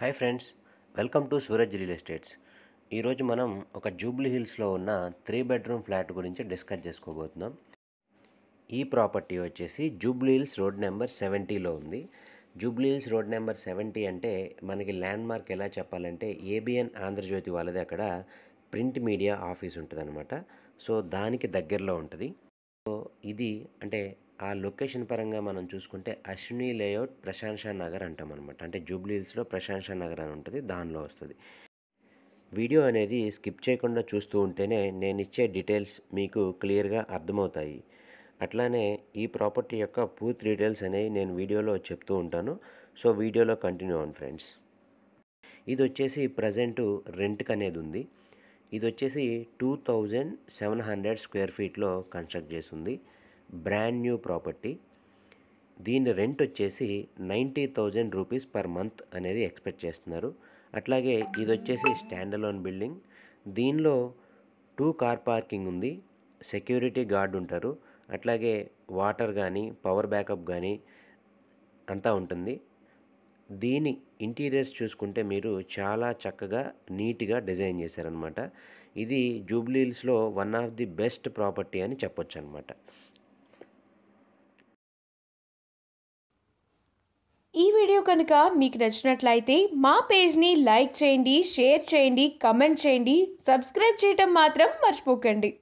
hi friends welcome to Suraj real estates ఈరోజు మనం ఒక జూబ్లీ హిల్స్లో ఉన్న త్రీ బెడ్రూమ్ ఫ్లాట్ గురించి డిస్కస్ చేసుకోబోతున్నాం ఈ ప్రాపర్టీ వచ్చేసి జూబ్లీ హిల్స్ రోడ్ నెంబర్ సెవెంటీలో ఉంది Jubilee Hills road number seventy అంటే మనకి ల్యాండ్ మార్క్ ఎలా చెప్పాలంటే ఏబిఎన్ ఆంధ్రజ్యోతి వాళ్ళది అక్కడ ప్రింట్ మీడియా ఆఫీస్ అనమాట సో దానికి దగ్గరలో ఉంటుంది సో ఇది అంటే ఆ లొకేషన్ పరంగా మనం చూసుకుంటే అశ్విని లేఅవుట్ ప్రశాంత్ షా నగర్ అంటాం అనమాట అంటే జూబ్లీహిల్స్లో హిల్స్లో ప్రశాంత్ షా నగర్ అని ఉంటుంది దానిలో వస్తుంది వీడియో అనేది స్కిప్ చేయకుండా చూస్తూ ఉంటేనే నేను ఇచ్చే డీటెయిల్స్ మీకు క్లియర్గా అర్థమవుతాయి అట్లానే ఈ ప్రాపర్టీ యొక్క పూర్తి డీటెయిల్స్ అనేవి నేను వీడియోలో చెప్తూ ఉంటాను సో వీడియోలో కంటిన్యూ అవ్వండి ఫ్రెండ్స్ ఇది వచ్చేసి ప్రజెంటు రెంట్కి అనేది ఉంది ఇది వచ్చేసి two thousand seven hundred square ఫీట్లో కన్స్ట్రక్ట్ చేసి ఉంది బ్రాండ్ న్యూ ప్రాపర్టీ దీని రెంట్ వచ్చేసి ninety thousand rupees per month అనేది ఎక్స్పెక్ట్ చేస్తున్నారు అట్లాగే ఇది వచ్చేసి స్టాండ్ అలోన్ బిల్డింగ్ దీనిలో టూ కార్ పార్కింగ్ ఉంది సెక్యూరిటీ గార్డ్ ఉంటారు అట్లాగే వాటర్ కానీ పవర్ బ్యాకప్ కానీ అంతా ఉంటుంది దీని ఇంటీరియర్స్ చూసుకుంటే మీరు చాలా చక్కగా నీట్గా డిజైన్ చేశారనమాట ఇది జూబ్లీహిల్స్లో one of the best property అని చెప్పొచ్చు అనమాట వీడియో కనుక మీకు నచ్చినట్లయితే మా పేజ్ని లైక్ చేయండి షేర్ చేయండి కమెంట్ చేయండి సబ్స్క్రైబ్ చేయటం మాత్రం మర్చిపోకండి